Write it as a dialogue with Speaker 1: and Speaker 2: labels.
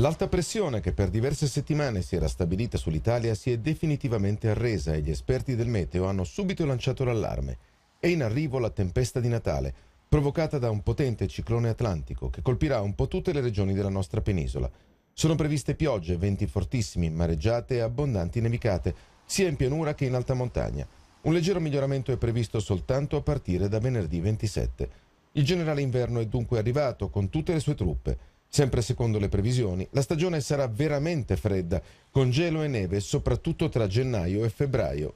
Speaker 1: L'alta pressione che per diverse settimane si era stabilita sull'Italia si è definitivamente arresa e gli esperti del meteo hanno subito lanciato l'allarme. È in arrivo la tempesta di Natale, provocata da un potente ciclone atlantico che colpirà un po' tutte le regioni della nostra penisola. Sono previste piogge, venti fortissimi, mareggiate e abbondanti nevicate, sia in pianura che in alta montagna. Un leggero miglioramento è previsto soltanto a partire da venerdì 27. Il generale inverno è dunque arrivato con tutte le sue truppe. Sempre secondo le previsioni, la stagione sarà veramente fredda, con gelo e neve soprattutto tra gennaio e febbraio.